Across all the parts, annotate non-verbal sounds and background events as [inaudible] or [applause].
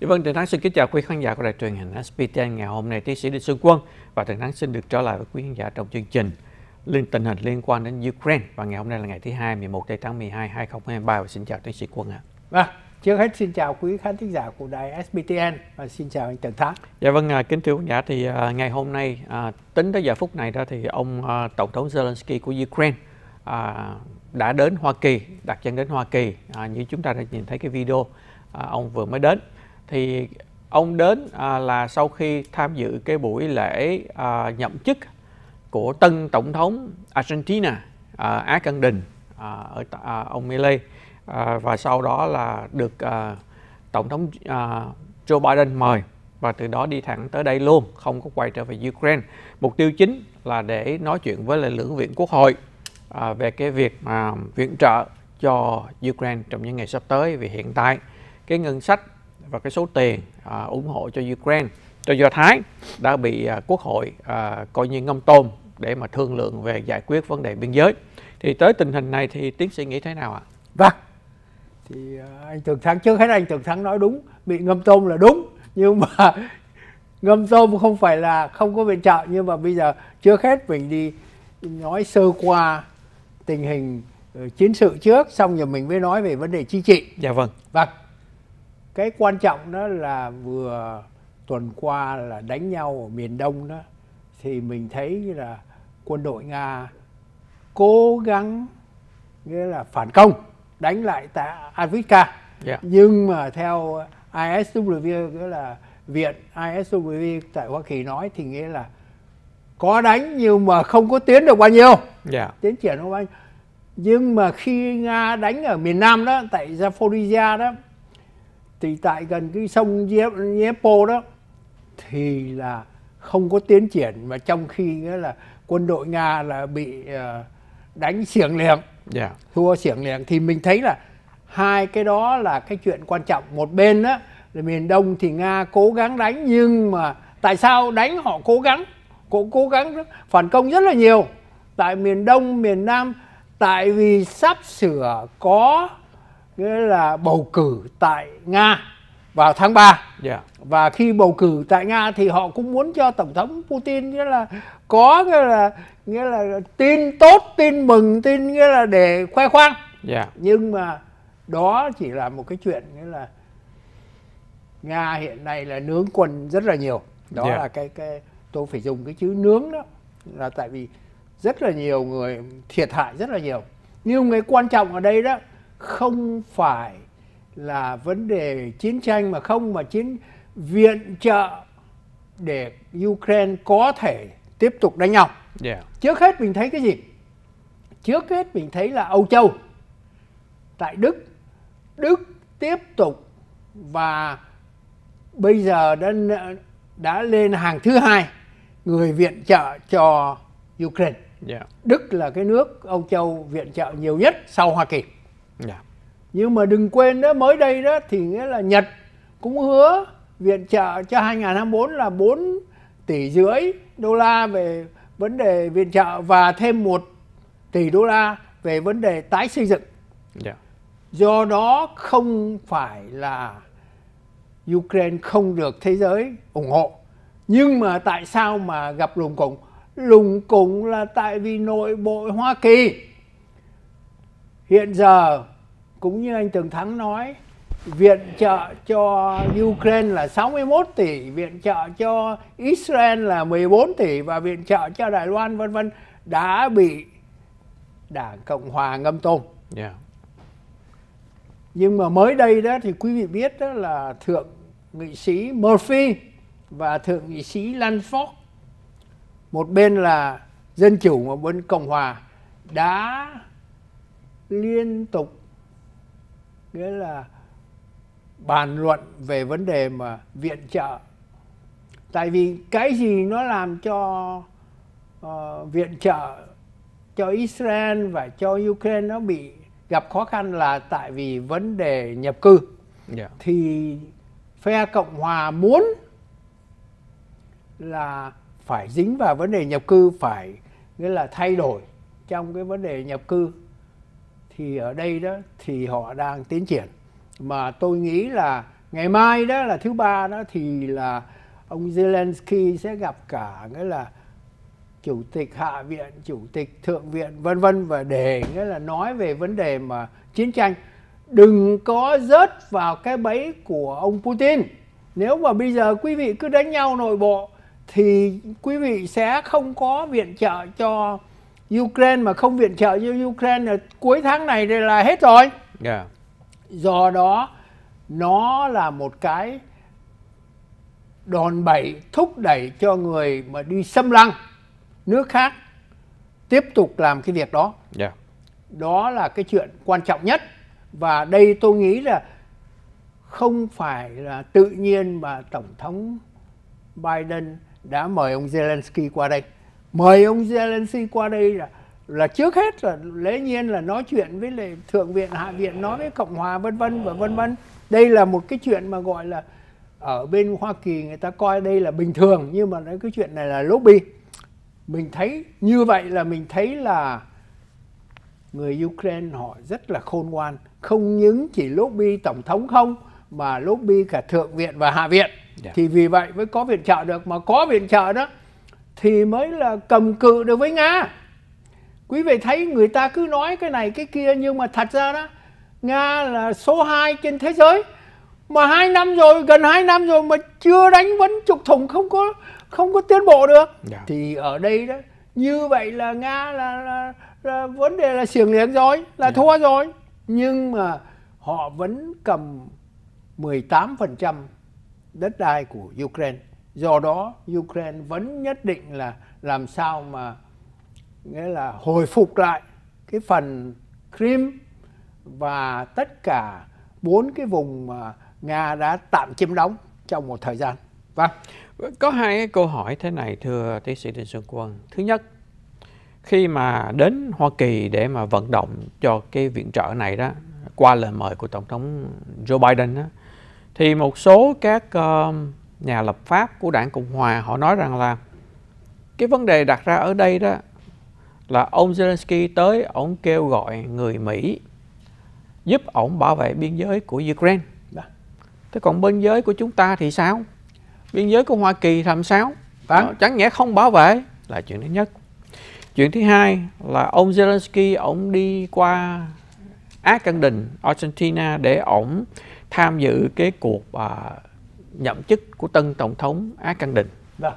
Dạ vâng, Trần Thắng xin kính chào quý khán giả của đài truyền hình SPTN ngày hôm nay tiến sĩ Đinh Xuân Quân và Trần Thắng xin được trở lại với quý khán giả trong chương trình liên tình hình liên quan đến Ukraine và ngày hôm nay là ngày thứ hai 11 tháng 12 2023 và xin chào tiến sĩ Quân ạ. À. trước hết xin chào quý khán thính giả của đài SBTN và xin chào anh Trần Thắng. Dạ vâng, à, kính thưa quý giả thì à, ngày hôm nay à, tính tới giờ phút này đó thì ông tổng thống Zelensky của Ukraine đã đến Hoa Kỳ, đặt chân đến Hoa Kỳ như chúng ta đã nhìn thấy cái video ông vừa mới đến thì ông đến à, là sau khi tham dự cái buổi lễ à, nhậm chức của tân tổng thống Argentina à, Á Cân Đình à, ở à, ông Milei à, và sau đó là được à, tổng thống à, Joe Biden mời và từ đó đi thẳng tới đây luôn không có quay trở về Ukraine mục tiêu chính là để nói chuyện với lại lưỡng viện quốc hội à, về cái việc mà viện trợ cho Ukraine trong những ngày sắp tới vì hiện tại cái ngân sách và cái số tiền à, ủng hộ cho Ukraine cho Do Thái đã bị à, Quốc hội à, coi như ngâm tôm để mà thương lượng về giải quyết vấn đề biên giới. Thì tới tình hình này thì tiến sĩ nghĩ thế nào ạ? Vâng, thì à, anh Thường Thắng trước hết anh Thường Thắng nói đúng, bị ngâm tôm là đúng nhưng mà [laughs] ngâm tôm không phải là không có viện trợ nhưng mà bây giờ trước hết mình đi nói sơ qua tình hình ờ, chiến sự trước xong rồi mình mới nói về vấn đề chính trị. Dạ vâng. Vâng cái quan trọng đó là vừa tuần qua là đánh nhau ở miền đông đó thì mình thấy là quân đội nga cố gắng nghĩa là phản công đánh lại tại Avdiivka yeah. Dạ. nhưng mà theo ISW nghĩa là viện ISW tại Hoa Kỳ nói thì nghĩa là có đánh nhưng mà không có tiến được bao nhiêu yeah. Dạ. tiến triển không bao nhiêu nhưng mà khi nga đánh ở miền nam đó tại Zaporizhia đó thì tại gần cái sông Dniepo đó thì là không có tiến triển mà trong khi nghĩa là quân đội Nga là bị ờ, đánh xiềng liềng yeah. Dạ. thua xiềng liềng thì mình thấy là hai cái đó là cái chuyện quan trọng một bên đó là miền đông thì nga cố gắng đánh nhưng mà tại sao đánh họ cố gắng cố cố gắng phản công rất là nhiều tại miền đông miền nam tại vì sắp sửa có nghĩa là bầu cử tại Nga vào tháng 3. Yeah. Dạ. Và khi bầu cử tại Nga thì họ cũng muốn cho tổng thống Putin nghĩa là có nghĩa là nghĩa là tin tốt, tin mừng, tin nghĩa là để khoe khoang. Yeah. Dạ. Nhưng mà đó chỉ là một cái chuyện nghĩa là Nga hiện nay là nướng quân rất là nhiều. Đó yeah. Dạ. là cái cái tôi phải dùng cái chữ nướng đó là tại vì rất là nhiều người thiệt hại rất là nhiều. Nhưng cái quan trọng ở đây đó không phải là vấn đề chiến tranh mà không mà chiến viện trợ để Ukraine có thể tiếp tục đánh nhau. Yeah. Trước hết mình thấy cái gì? Trước hết mình thấy là Âu Châu tại Đức, Đức tiếp tục và bây giờ đã đã lên hàng thứ hai người viện trợ cho Ukraine. Yeah. Đức là cái nước Âu Châu viện trợ nhiều nhất sau Hoa Kỳ. Yeah. Dạ. Nhưng mà đừng quên đó mới đây đó thì nghĩa là Nhật cũng hứa viện trợ cho 2024 là 4 tỷ rưỡi đô la về vấn đề viện trợ và thêm 1 tỷ đô la về vấn đề tái xây dựng. Yeah. Dạ. Do đó không phải là Ukraine không được thế giới ủng hộ. Nhưng mà tại sao mà gặp lùng củng? Lùng củng là tại vì nội bộ Hoa Kỳ hiện giờ cũng như anh Tường Thắng nói viện trợ cho Ukraine là 61 tỷ, viện trợ cho Israel là 14 tỷ và viện trợ cho Đài Loan vân vân đã bị Đảng Cộng hòa ngâm tôm. Yeah. Nhưng mà mới đây đó thì quý vị biết đó là thượng nghị sĩ Murphy và thượng nghị sĩ Lanford một bên là dân chủ một bên cộng hòa đã liên tục nghĩa là bàn luận về vấn đề mà viện trợ tại vì cái gì nó làm cho uh, viện trợ cho Israel và cho Ukraine nó bị gặp khó khăn là tại vì vấn đề nhập cư yeah. Dạ. thì phe cộng hòa muốn là phải dính vào vấn đề nhập cư phải nghĩa là thay đổi trong cái vấn đề nhập cư thì ở đây đó thì họ đang tiến triển mà tôi nghĩ là ngày mai đó là thứ ba đó thì là ông Zelensky sẽ gặp cả nghĩa là chủ tịch hạ viện, chủ tịch thượng viện vân vân và đề nghĩa là nói về vấn đề mà chiến tranh đừng có rớt vào cái bẫy của ông Putin. Nếu mà bây giờ quý vị cứ đánh nhau nội bộ thì quý vị sẽ không có viện trợ cho Ukraine mà không viện trợ cho Ukraine là cuối tháng này là hết rồi. Yeah. Dạ. Do đó nó là một cái đòn bẩy thúc đẩy cho người mà đi xâm lăng nước khác tiếp tục làm cái việc đó. Yeah. Dạ. Đó là cái chuyện quan trọng nhất và đây tôi nghĩ là không phải là tự nhiên mà tổng thống Biden đã mời ông Zelensky qua đây mời ông Zelensky qua đây là là trước hết là lẽ nhiên là nói chuyện với lại thượng viện hạ viện nói với cộng hòa vân vân và vân vân đây là một cái chuyện mà gọi là ở bên hoa kỳ người ta coi đây là bình thường nhưng mà cái chuyện này là lobby mình thấy như vậy là mình thấy là người ukraine họ rất là khôn ngoan không những chỉ lobby tổng thống không mà lobby cả thượng viện và hạ viện yeah. Dạ. thì vì vậy mới có viện trợ được mà có viện trợ đó thì mới là cầm cự được với Nga. Quý vị thấy người ta cứ nói cái này cái kia nhưng mà thật ra đó Nga là số 2 trên thế giới mà hai năm rồi gần hai năm rồi mà chưa đánh vấn trục thủng không có không có tiến bộ được yeah. Dạ. thì ở đây đó như vậy là nga là, là, là vấn đề là xiềng liếng rồi là yeah. Dạ. thua rồi nhưng mà họ vẫn cầm 18% đất đai của Ukraine do đó Ukraine vẫn nhất định là làm sao mà nghĩa là hồi phục lại cái phần Crimea và tất cả bốn cái vùng mà Nga đã tạm chiếm đóng trong một thời gian. Vâng, có hai cái câu hỏi thế này thưa tiến sĩ Đinh Xuân Quân. Thứ nhất, khi mà đến Hoa Kỳ để mà vận động cho cái viện trợ này đó qua lời mời của Tổng thống Joe Biden đó, thì một số các uh, nhà lập pháp của đảng Cộng Hòa họ nói rằng là cái vấn đề đặt ra ở đây đó là ông Zelensky tới ông kêu gọi người Mỹ giúp ông bảo vệ biên giới của Ukraine. Dạ. Thế còn biên giới của chúng ta thì sao? Biên giới của Hoa Kỳ làm sao? Đó, ờ, chẳng nhẽ không bảo vệ là chuyện thứ nhất. Chuyện thứ hai là ông Zelensky ông đi qua Á Cân Đình, Argentina để ông tham dự cái cuộc uh, nhậm chức của tân tổng thống Á Căn đình Đà. Dạ.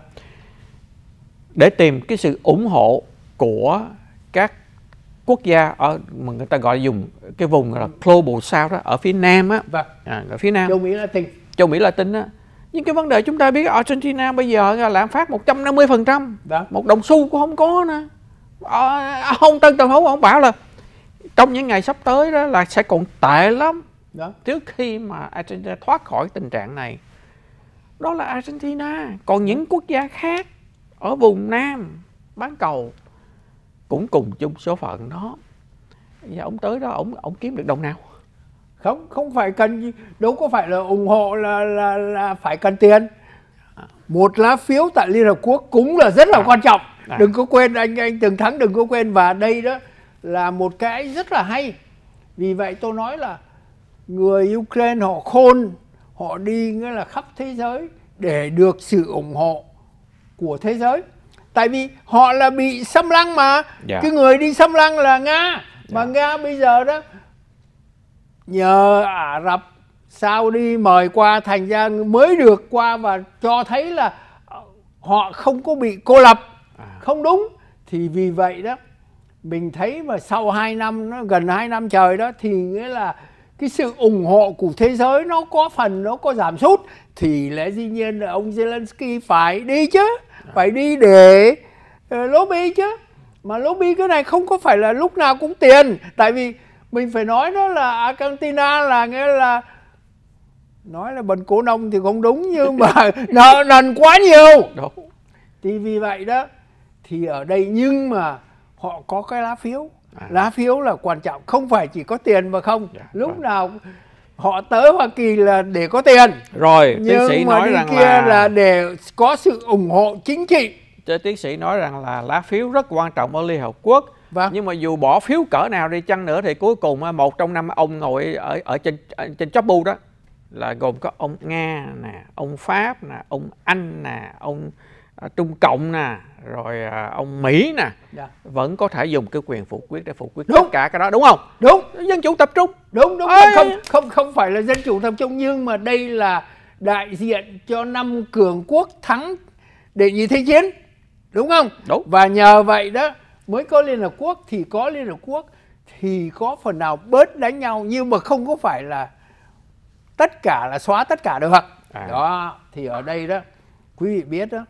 để tìm cái sự ủng hộ của các quốc gia ở mà người ta gọi dùng cái vùng là global south đó ở phía nam á dạ. à, ở phía nam châu mỹ latin châu mỹ latin á nhưng cái vấn đề chúng ta biết ở argentina bây giờ là lạm phát 150% phần trăm dạ. một đồng xu cũng không có nữa à, ông tân tổng thống ông bảo là trong những ngày sắp tới đó là sẽ còn tệ lắm đó. trước khi mà argentina thoát khỏi tình trạng này đó là Argentina còn những quốc gia khác ở vùng Nam bán cầu cũng cùng chung số phận đó và ông tới đó ông ông kiếm được đồng nào không không phải cần đâu có phải là ủng hộ là là, là phải cần tiền một lá phiếu tại Liên Hợp Quốc cũng là rất là à. quan trọng à. đừng có quên anh anh từng thắng đừng có quên và đây đó là một cái rất là hay vì vậy tôi nói là người Ukraine họ khôn họ đi nghĩa là khắp thế giới để được sự ủng hộ của thế giới tại vì họ là bị xâm lăng mà yeah. Dạ. cái người đi xâm lăng là nga dạ. mà yeah. nga bây giờ đó nhờ ả rập sao đi mời qua thành ra mới được qua và cho thấy là họ không có bị cô lập à. không đúng thì vì vậy đó mình thấy mà sau 2 năm nó gần 2 năm trời đó thì nghĩa là cái sự ủng hộ của thế giới nó có phần nó có giảm sút thì lẽ dĩ nhiên là ông Zelensky phải đi chứ phải đi để ờ, lobby chứ mà lobby cái này không có phải là lúc nào cũng tiền tại vì mình phải nói đó là Argentina là nghĩa là nói là bần cổ nông thì không đúng nhưng mà [laughs] nợ nần quá nhiều đúng. thì vì vậy đó thì ở đây nhưng mà họ có cái lá phiếu à. lá phiếu là quan trọng không phải chỉ có tiền mà không yeah, dạ, lúc right. Vâng. nào họ tới Hoa Kỳ là để có tiền rồi nhưng tiến sĩ mà nói đi rằng kia là... là để có sự ủng hộ chính trị tiến sĩ nói rằng là lá phiếu rất quan trọng ở Liên Hợp Quốc Vâng. Nhưng mà dù bỏ phiếu cỡ nào đi chăng nữa thì cuối cùng à, một trong năm ông ngồi ở ở trên à, trên chóp bu đó là gồm có ông Nga nè, ông Pháp nè, ông Anh nè, ông à, Trung Cộng nè, rồi à, ông Mỹ nè dạ. vẫn có thể dùng cái quyền phủ quyết để phủ quyết đúng. tất cả cái đó đúng không? Đúng, dân chủ tập trung. Đúng đúng Ê. không không không phải là dân chủ tập trung nhưng mà đây là đại diện cho năm cường quốc thắng đệ nhị thế chiến. Đúng không? Đúng. Và nhờ vậy đó mới có Liên hợp quốc thì có Liên hợp quốc thì có phần nào bớt đánh nhau nhưng mà không có phải là tất cả là xóa tất cả được. À. Đó, thì ở đây đó quý vị biết đó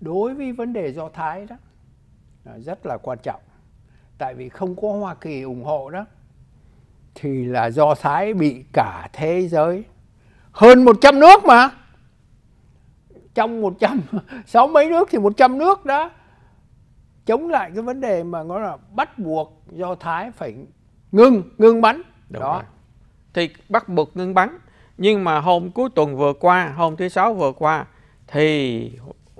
đối với vấn đề do thái đó là rất là quan trọng tại vì không có hoa kỳ ủng hộ đó thì là do thái bị cả thế giới hơn 100 nước mà trong 100 [laughs] sáu mấy nước thì 100 nước đó chống lại cái vấn đề mà nó là bắt buộc do thái phải ngưng ngưng bắn Đúng đó rồi. thì bắt buộc ngưng bắn nhưng mà hôm cuối tuần vừa qua hôm thứ sáu vừa qua thì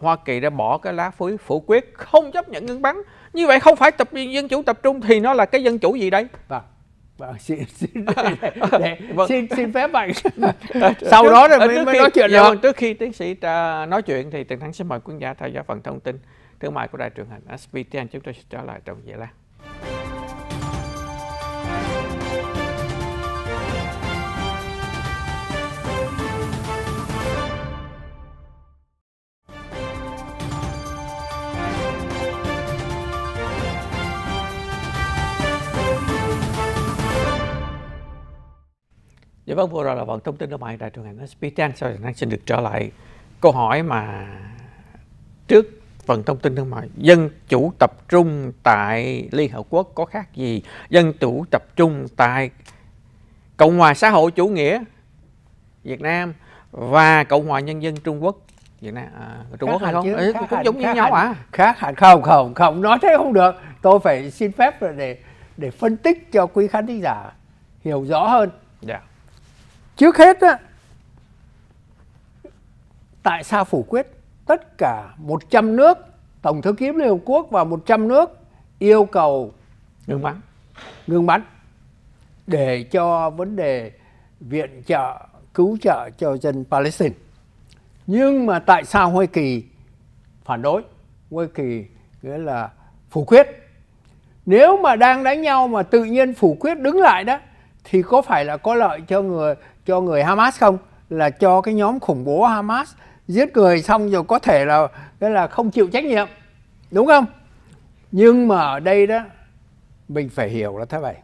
Hoa Kỳ đã bỏ cái lá phiếu phủ quyết không chấp nhận ngừng bắn như vậy không phải tập dân chủ tập trung thì nó là cái dân chủ gì đây? vâng vâng xin xin để, [laughs] vâng. để, xin xin phép bạn [laughs] sau đó rồi ờ, mới, mới nói chuyện dạ, vâng, trước khi tiến sĩ à, nói chuyện thì từng thắng sẽ mời quý giả theo dõi phần thông tin thương mại của đài truyền hình SBTN chúng tôi sẽ trở lại trong dễ lan Dạ vâng, vừa rồi là phần thông tin thương mại tại trường hàng SPTN. Sau này xin được trở lại câu hỏi mà trước phần thông tin thương mại dân chủ tập trung tại Liên Hợp Quốc có khác gì dân chủ tập trung tại Cộng hòa xã hội chủ nghĩa Việt Nam và Cộng hòa nhân dân Trung Quốc Việt Nam à, Trung khác Quốc hay không? Chứ, Ê, cũng hành, giống như nhau hả? À? Khác hẳn không không không nói thế không được tôi phải xin phép để để phân tích cho quý khán thính giả hiểu rõ hơn. Dạ. Yeah trước hết á, tại sao phủ quyết tất cả 100 nước tổng thư ký Liên Hợp Quốc và 100 nước yêu cầu ngừng bắn ngừng bắn để cho vấn đề viện trợ cứu trợ cho dân Palestine nhưng mà tại sao Hoa Kỳ phản đối Hoa Kỳ nghĩa là phủ quyết nếu mà đang đánh nhau mà tự nhiên phủ quyết đứng lại đó thì có phải là có lợi cho người cho người Hamas không là cho cái nhóm khủng bố Hamas giết người xong rồi có thể là cái là không chịu trách nhiệm đúng không nhưng mà ở đây đó mình phải hiểu là thế vậy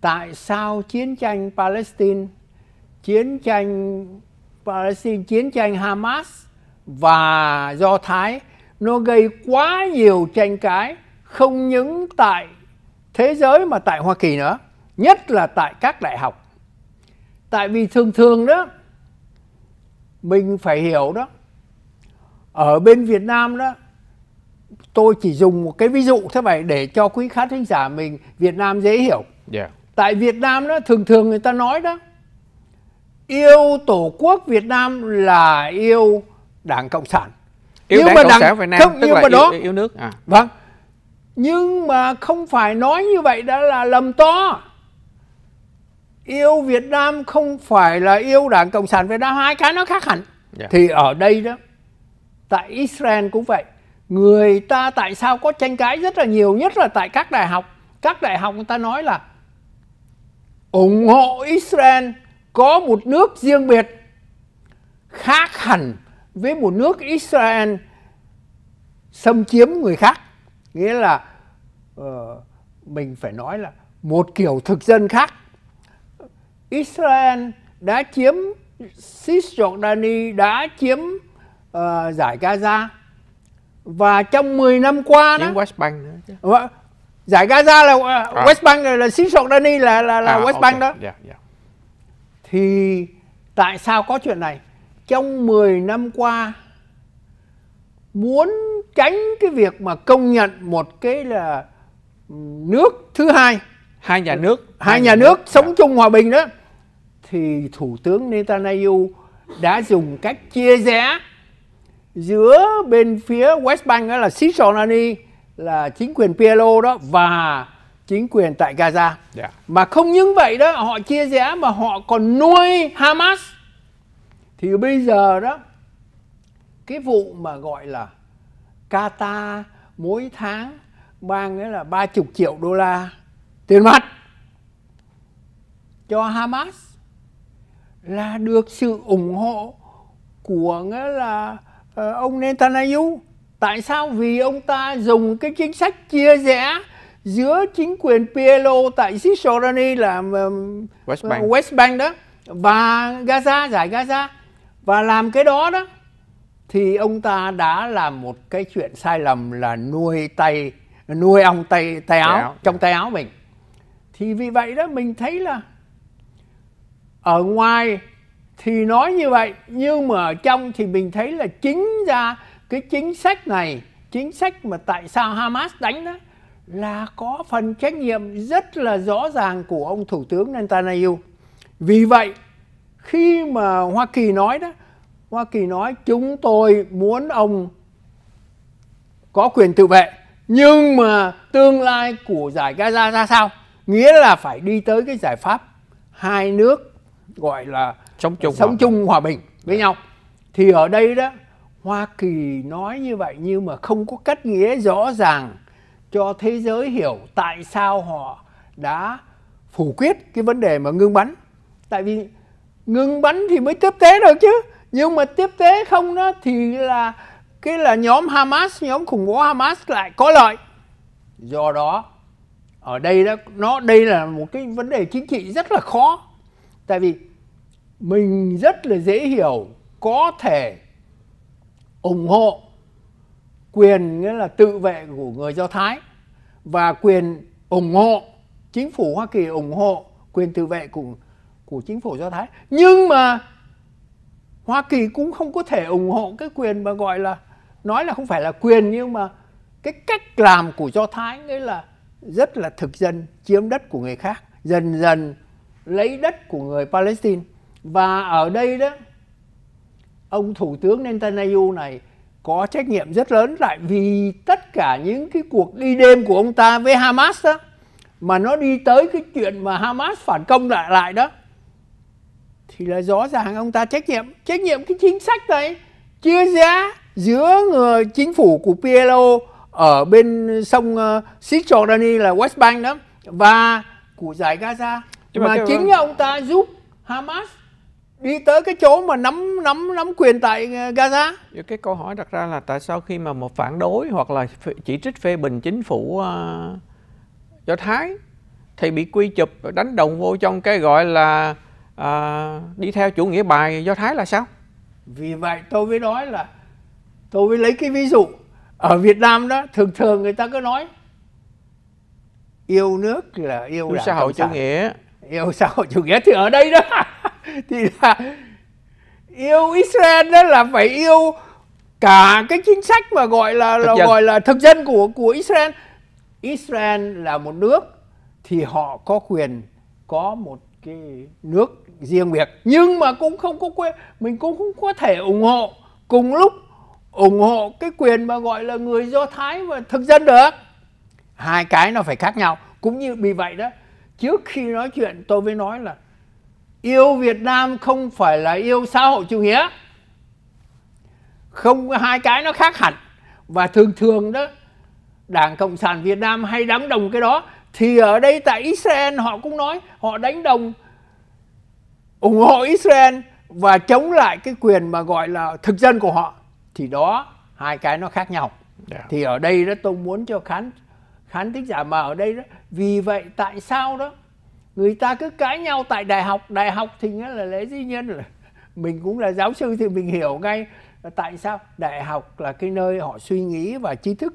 tại sao chiến tranh Palestine chiến tranh Palestine chiến tranh Hamas và Do Thái nó gây quá nhiều tranh cãi không những tại thế giới mà tại Hoa Kỳ nữa nhất là tại các đại học tại vì thường thường đó mình phải hiểu đó ở bên Việt Nam đó tôi chỉ dùng một cái ví dụ thế này để cho quý khán thính giả mình Việt Nam dễ hiểu. Yeah. Tại Việt Nam đó thường thường người ta nói đó yêu tổ quốc Việt Nam là yêu Đảng Cộng sản. Yêu nhưng Đảng mà Cộng đảng, sản Việt Nam không, tức nhưng là mà yêu, đó, yêu nước à. Vâng. Nhưng mà không phải nói như vậy đã là lầm to yêu Việt Nam không phải là yêu Đảng Cộng sản Việt Nam hai cái nó khác hẳn yeah. Dạ. thì ở đây đó tại Israel cũng vậy người ta tại sao có tranh cãi rất là nhiều nhất là tại các đại học các đại học người ta nói là ủng hộ Israel có một nước riêng biệt khác hẳn với một nước Israel xâm chiếm người khác nghĩa là uh, mình phải nói là một kiểu thực dân khác Israel đã chiếm Cisjordani đã chiếm uh, giải Gaza và trong 10 năm qua chiếm đó West Bank nữa chứ. Ờ, giải Gaza là uh, à. West Bank là, là Cisjordani là là, là à, West okay. Bank đó yeah, dạ, yeah. Dạ. thì tại sao có chuyện này trong 10 năm qua muốn tránh cái việc mà công nhận một cái là nước thứ hai hai nhà nước hai, hai nhà, nhà nước, nước sống yeah. Dạ. chung hòa bình đó thì Thủ tướng Netanyahu đã dùng cách chia rẽ giữa bên phía West Bank đó là Cisjordani là chính quyền PLO đó và chính quyền tại Gaza. Yeah. Dạ. Mà không những vậy đó, họ chia rẽ mà họ còn nuôi Hamas. Thì bây giờ đó cái vụ mà gọi là Qatar mỗi tháng mang đấy là ba chục triệu đô la tiền mặt cho Hamas là được sự ủng hộ của nghĩa là ờ, ông Netanyahu. Tại sao? Vì ông ta dùng cái chính sách chia rẽ giữa chính quyền PLO tại Cisjordani là West ờ, Bank. West Bank đó và Gaza giải Gaza và làm cái đó đó thì ông ta đã làm một cái chuyện sai lầm là nuôi tay nuôi ông tay tay áo, áo trong tay áo mình thì vì vậy đó mình thấy là ở ngoài thì nói như vậy nhưng mà ở trong thì mình thấy là chính ra cái chính sách này chính sách mà tại sao Hamas đánh đó là có phần trách nhiệm rất là rõ ràng của ông thủ tướng Netanyahu vì vậy khi mà Hoa Kỳ nói đó Hoa Kỳ nói chúng tôi muốn ông có quyền tự vệ nhưng mà tương lai của giải Gaza ra sao nghĩa là phải đi tới cái giải pháp hai nước gọi là sống chung sống hòa chung bình. hòa bình với dạ. nhau thì ở đây đó Hoa Kỳ nói như vậy nhưng mà không có cách nghĩa rõ ràng cho thế giới hiểu tại sao họ đã phủ quyết cái vấn đề mà ngưng bắn tại vì ngưng bắn thì mới tiếp tế được chứ nhưng mà tiếp tế không đó thì là cái là nhóm Hamas nhóm khủng bố Hamas lại có lợi do đó ở đây đó nó đây là một cái vấn đề chính trị rất là khó tại vì mình rất là dễ hiểu có thể ủng hộ quyền nghĩa là tự vệ của người do thái và quyền ủng hộ chính phủ hoa kỳ ủng hộ quyền tự vệ của của chính phủ do thái nhưng mà hoa kỳ cũng không có thể ủng hộ cái quyền mà gọi là nói là không phải là quyền nhưng mà cái cách làm của do thái nghĩa là rất là thực dân chiếm đất của người khác dần dần lấy đất của người Palestine và ở đây đó ông thủ tướng Netanyahu này có trách nhiệm rất lớn lại vì tất cả những cái cuộc đi đêm của ông ta với Hamas đó mà nó đi tới cái chuyện mà Hamas phản công lại lại đó thì là rõ ràng ông ta trách nhiệm trách nhiệm cái chính sách này chia giá giữa người chính phủ của PLO ở bên sông uh, ờ, Cisjordani là West Bank đó và của giải Gaza nhưng mà, mà chính là... ông ta giúp Hamas đi tới cái chỗ mà nắm nắm nắm quyền tại ờ, Gaza. Cái câu hỏi đặt ra là tại sao khi mà một phản đối hoặc là chỉ trích phê bình chính phủ uh, Do Thái thì bị quy chụp đánh đồng vô trong cái gọi là uh, đi theo chủ nghĩa bài Do Thái là sao? Vì vậy tôi mới nói là tôi mới lấy cái ví dụ ở Việt Nam đó thường thường người ta cứ nói yêu nước là yêu đảng xã hội chủ nghĩa yêu xã hội chủ nghĩa thì ở đây đó [laughs] thì là yêu Israel đó là phải yêu cả cái chính sách mà gọi là, là gọi là thực dân của của Israel Israel là một nước thì họ có quyền có một cái nước riêng biệt nhưng mà cũng không có quyền mình cũng không có thể ủng hộ cùng lúc ủng hộ cái quyền mà gọi là người do thái và thực dân được hai cái nó phải khác nhau cũng như vì vậy đó trước khi nói chuyện tôi mới nói là yêu Việt Nam không phải là yêu xã hội chủ nghĩa không hai cái nó khác hẳn và thường thường đó Đảng Cộng sản Việt Nam hay đánh đồng cái đó thì ở đây tại Israel họ cũng nói họ đánh đồng ủng hộ Israel và chống lại cái quyền mà gọi là thực dân của họ thì đó hai cái nó khác nhau yeah. Dạ. thì ở đây đó tôi muốn cho khán khán thính giả mà ở đây đó vì vậy tại sao đó người ta cứ cãi nhau tại đại học đại học thì nghĩa là lẽ duy nhân là [laughs] mình cũng là giáo sư thì mình hiểu ngay tại sao đại học là cái nơi họ suy nghĩ và trí thức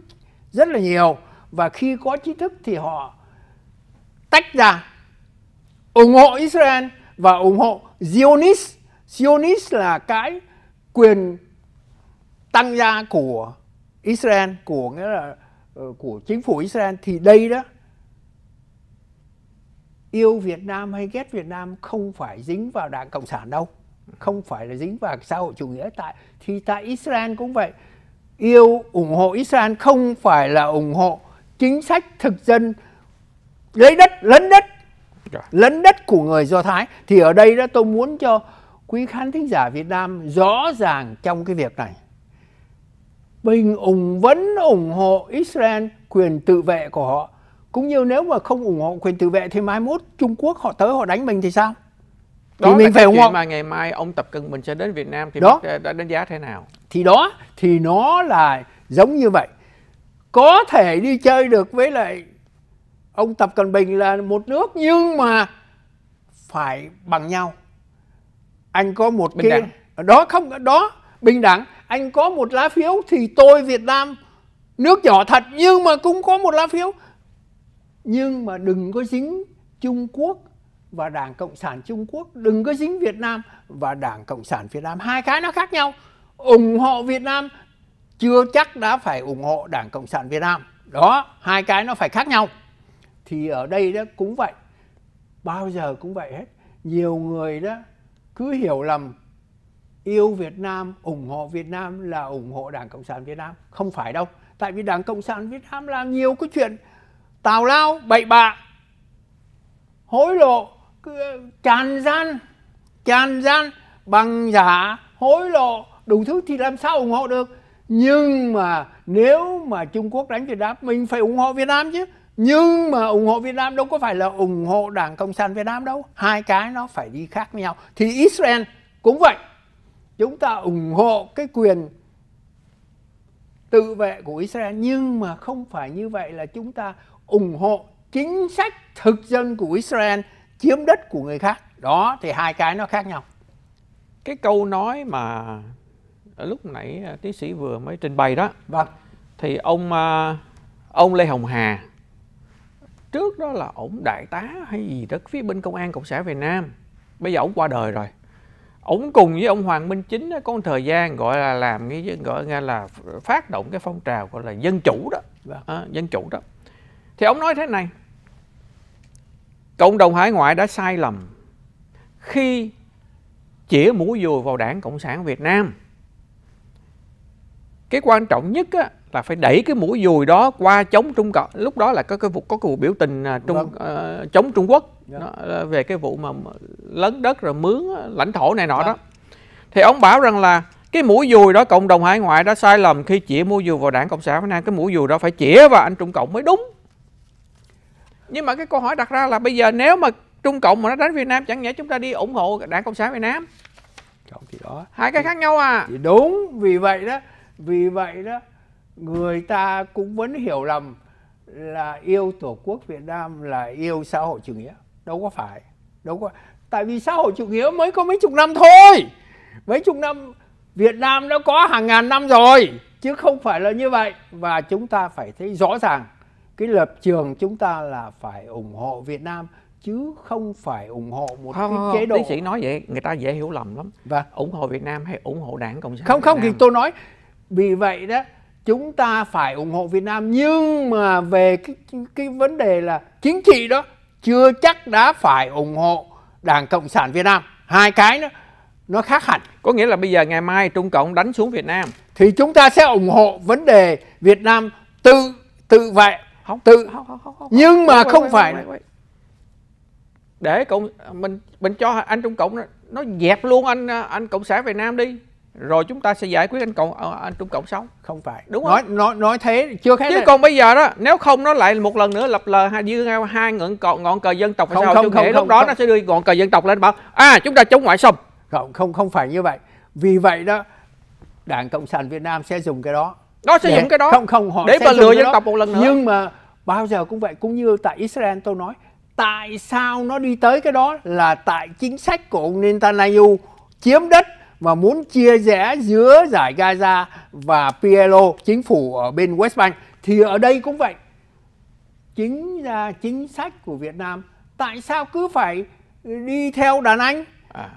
rất là nhiều và khi có trí thức thì họ tách ra ủng hộ Israel và ủng hộ Zionist Zionist là cái quyền tăng gia của Israel của nghĩa là Ờ, của chính phủ Israel thì đây đó yêu Việt Nam hay ghét Việt Nam không phải dính vào Đảng Cộng sản đâu không phải là dính vào xã hội chủ nghĩa tại thì tại Israel cũng vậy yêu ủng hộ Israel không phải là ủng hộ chính sách thực dân lấy đất lấn đất dạ. lấn đất của người Do Thái thì ở đây đó tôi muốn cho quý khán thính giả Việt Nam rõ ràng trong cái việc này Bình ủng vẫn ủng hộ Israel quyền tự vệ của họ. Cũng như nếu mà không ủng hộ quyền tự vệ thì mai mốt Trung Quốc họ tới họ đánh mình thì sao? Đó thì mình phải ủng hộ. mà ngày mai ông Tập Cận Bình sẽ đến Việt Nam thì đó. đã đánh giá thế nào? Thì đó, thì nó là giống như vậy. Có thể đi chơi được với lại ông Tập Cận Bình là một nước nhưng mà phải bằng nhau. Anh có một Bình cái đẳng. đó không đó bình đẳng anh có một lá phiếu thì tôi Việt Nam nước nhỏ thật nhưng mà cũng có một lá phiếu nhưng mà đừng có dính Trung Quốc và Đảng Cộng sản Trung Quốc đừng có dính Việt Nam và Đảng Cộng sản Việt Nam hai cái nó khác nhau ủng hộ Việt Nam chưa chắc đã phải ủng hộ Đảng Cộng sản Việt Nam đó hai cái nó phải khác nhau thì ở đây đó cũng vậy bao giờ cũng vậy hết nhiều người đó cứ hiểu lầm yêu Việt Nam, ủng hộ Việt Nam là ủng hộ Đảng Cộng sản Việt Nam. Không phải đâu. Tại vì Đảng Cộng sản Việt Nam làm nhiều cái chuyện tào lao, bậy bạ, hối lộ, ờ, tràn gian, tràn gian bằng giả, hối lộ, đủ thứ thì làm sao ủng hộ được. Nhưng mà nếu mà Trung Quốc đánh Việt Nam, mình phải ủng hộ Việt Nam chứ. Nhưng mà ủng hộ Việt Nam đâu có phải là ủng hộ Đảng Cộng sản Việt Nam đâu. Hai cái nó phải đi khác với nhau. Thì Israel cũng vậy chúng ta ủng hộ cái quyền tự vệ của Israel nhưng mà không phải như vậy là chúng ta ủng hộ chính sách thực dân của Israel chiếm đất của người khác đó thì hai cái nó khác nhau cái câu nói mà ở lúc nãy à, tiến sĩ vừa mới trình bày đó vâng thì ông à, ông Lê Hồng Hà trước đó là ổng đại tá hay gì đó phía bên công an cộng sản Việt Nam bây giờ ổng qua đời rồi ổng cùng với ông Hoàng Minh Chính có một thời gian gọi là làm cái gọi nghe là phát động cái phong trào gọi là dân chủ đó vâng. à, dân chủ đó thì ông nói thế này cộng đồng hải ngoại đã sai lầm khi chĩa mũi dùi vào đảng cộng sản việt nam cái quan trọng nhất á, là phải đẩy cái mũi dùi đó qua chống Trung Cộng lúc đó là có cái vụ có cái vụ biểu tình à, trung uh, chống Trung Quốc yeah. Dạ. đó, về cái vụ mà lấn đất rồi mướn lãnh thổ này nọ vâng. đó thì ông bảo rằng là cái mũi dùi đó cộng đồng hải ngoại đã sai lầm khi chĩa mũi dùi vào đảng cộng sản việt nam cái mũi dùi đó phải chĩa vào anh trung cộng mới đúng nhưng mà cái câu hỏi đặt ra là bây giờ nếu mà trung cộng mà nó đánh việt nam chẳng nhẽ chúng ta đi ủng hộ đảng cộng sản việt nam thì đó hai cái khác nhau à thì đúng vì vậy đó vì vậy đó người ta cũng vẫn hiểu lầm là yêu tổ quốc Việt Nam là yêu xã hội chủ nghĩa đâu có phải đâu có tại vì xã hội chủ nghĩa mới có mấy chục năm thôi mấy chục năm Việt Nam đã có hàng ngàn năm rồi chứ không phải là như vậy và chúng ta phải thấy rõ ràng cái lập trường chúng ta là phải ủng hộ Việt Nam chứ không phải ủng hộ một không, cái chế độ. Tiến sĩ nói vậy người ta dễ hiểu lầm lắm. Và vâng. ủng hộ Việt Nam hay ủng hộ Đảng Cộng sản. Không Việt không Nam. thì tôi nói vì vậy đó chúng ta phải ủng hộ Việt Nam nhưng mà về cái cái vấn đề là chính trị đó chưa chắc đã phải ủng hộ Đảng Cộng sản Việt Nam hai cái đó nó khác hẳn có nghĩa là bây giờ ngày mai Trung Cộng đánh xuống Việt Nam thì chúng ta sẽ ủng hộ vấn đề Việt Nam tự tự vệ không tự không, không, không, không, nhưng mà không, không, không phải để cộng mình mình cho anh Trung Cộng nó, nó dẹp luôn anh anh Cộng sản Việt Nam đi rồi chúng ta sẽ giải quyết anh cộng ờ, anh trung cộng sống không phải đúng không nói nói nói thế chưa khác chứ đây. còn bây giờ đó nếu không nó lại một lần nữa lập lờ hai dương hai ngọn cờ, ngọn cờ dân tộc không, sao không, không, không, lúc không, đó không. nó sẽ đưa ngọn cờ dân tộc lên bảo à chúng ta chống ngoại xâm không không không phải như vậy vì vậy đó đảng cộng sản việt nam sẽ dùng cái đó nó sẽ để, dùng cái đó không không họ để mà lừa dân đó. tộc một lần nữa nhưng mà bao giờ cũng vậy cũng như tại israel tôi nói tại sao nó đi tới cái đó là tại chính sách của ông netanyahu chiếm đất mà muốn chia rẽ giữa giải Gaza và PLO chính phủ ở bên West Bank thì ở đây cũng vậy chính ra chính sách của Việt Nam tại sao cứ phải đi theo đàn anh à.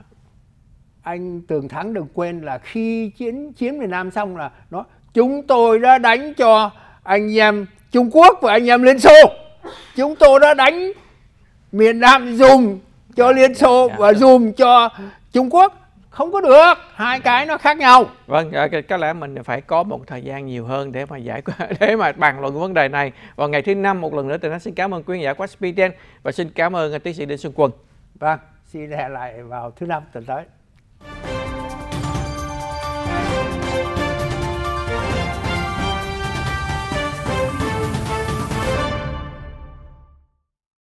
anh Tường Thắng đừng quên là khi chiến chiếm miền Nam xong là nó chúng tôi đã đánh cho anh em Trung Quốc và anh em Liên Xô chúng tôi đã đánh miền Nam dùng cho Liên Xô dạ, và dạ. dùng cho Trung Quốc không có được hai cái nó khác nhau vâng à, có lẽ mình phải có một thời gian nhiều hơn để mà giải quyết [laughs] để mà bàn luận vấn đề này vào ngày thứ năm một lần nữa tôi xin cảm ơn quý giả quá Spiden và xin cảm ơn à, tiến sĩ Đinh Xuân Quân vâng xin hẹn lại vào thứ năm tuần tới